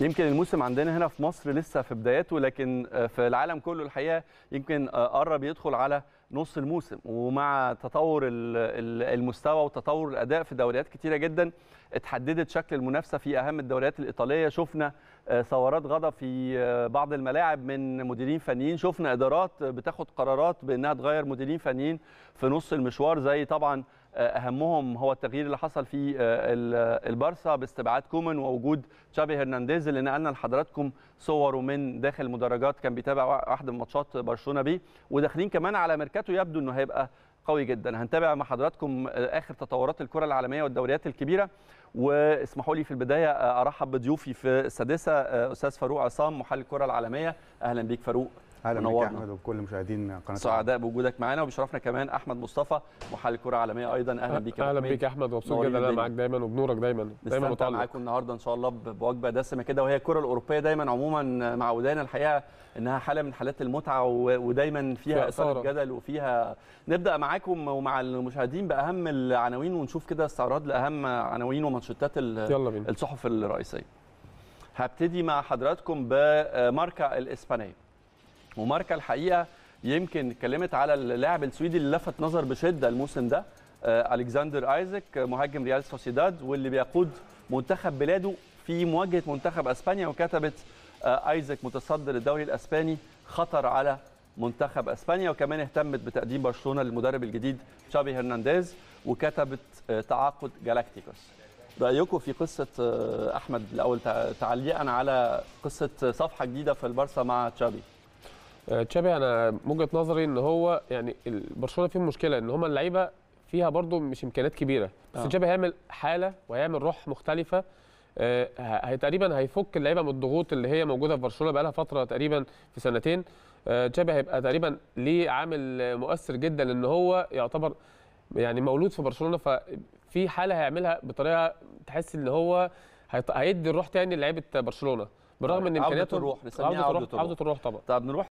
يمكن الموسم عندنا هنا في مصر لسه في بداياته لكن آه، في العالم كله الحقيقه يمكن آه، قرب يدخل على نص الموسم ومع تطور المستوى وتطور الاداء في دوريات كتيره جدا اتحددت شكل المنافسه في اهم الدوريات الايطاليه شفنا آه، ثورات غضب في بعض الملاعب من مديرين فنيين شفنا ادارات بتاخد قرارات بانها تغير مديرين فنيين في نص المشوار زي طبعا آه، اهمهم هو التغيير اللي حصل في آه، البارسا باستبعاد كومن ووجود تشافي هرنانديز اللي نقلنا لحضراتكم صوره من داخل المدرجات كان بيتابع واحد من ماتشات برشلونه بيه وداخلين كمان على ميركاتو يبدو انه هيبقى قوي جدا هنتابع مع حضراتكم آه، اخر تطورات الكره العالميه والدوريات الكبيره واسمحوا لي في البدايه ارحب بضيوفي في السادسه استاذ فاروق عصام محلل الكره العالميه اهلا بيك فاروق اهلا بيك احمد وبكل مشاهدين قناه سعداء بوجودك معانا وبيشرفنا كمان احمد مصطفى محلل كره عالميه ايضا اهلا أه، بيك اهلا بيك يا احمد مبسوط جدا انا معاك دايما وبنورك دايما دايما متعلق معاكم النهارده ان شاء الله بوجبه دسمه كده وهي الكره الاوروبيه دايما عموما مع الحقيقه انها حاله من حالات المتعه ودايما فيها اثاره جدل وفيها نبدا معاكم ومع المشاهدين باهم العناوين ونشوف كده استعراض لاهم عناوين ومنشطات الصحف الرئيسيه هبتدي مع حضراتكم بماركا الاسبانيه وماركا الحقيقه يمكن اتكلمت على اللاعب السويدي اللي لفت نظر بشده الموسم ده آه، الكسندر ايزك آه، مهاجم ريال سوسيداد واللي بيقود منتخب بلاده في مواجهه منتخب اسبانيا وكتبت آه، ايزك متصدر الدوري الاسباني خطر على منتخب اسبانيا وكمان اهتمت بتقديم برشلونه للمدرب الجديد تشابي هرنانديز وكتبت تعاقد جالاكتيكوس رايكم في قصه احمد الاول تعليقا على قصه صفحه جديده في البارسا مع تشابي آه، تشابي انا وجهه نظري ان هو يعني برشلونه فيه مشكله ان هم اللعيبه فيها برضو مش امكانيات كبيره بس آه. تشابي هيعمل حاله وهيعمل روح مختلفه آه، هي تقريبا هيفك اللعيبه من الضغوط اللي هي موجوده في برشلونه بقى لها فتره تقريبا في سنتين آه، تشابي هيبقى تقريبا ليه عامل مؤثر جدا ان هو يعتبر يعني مولود في برشلونه ففي حاله هيعملها بطريقه تحس ان هو هيدي الروح تاني لعيبه برشلونه بالرغم طيب، ان امكانياته عوده الروح نسميها عوده الروح عوده الروح طبعا طب نروح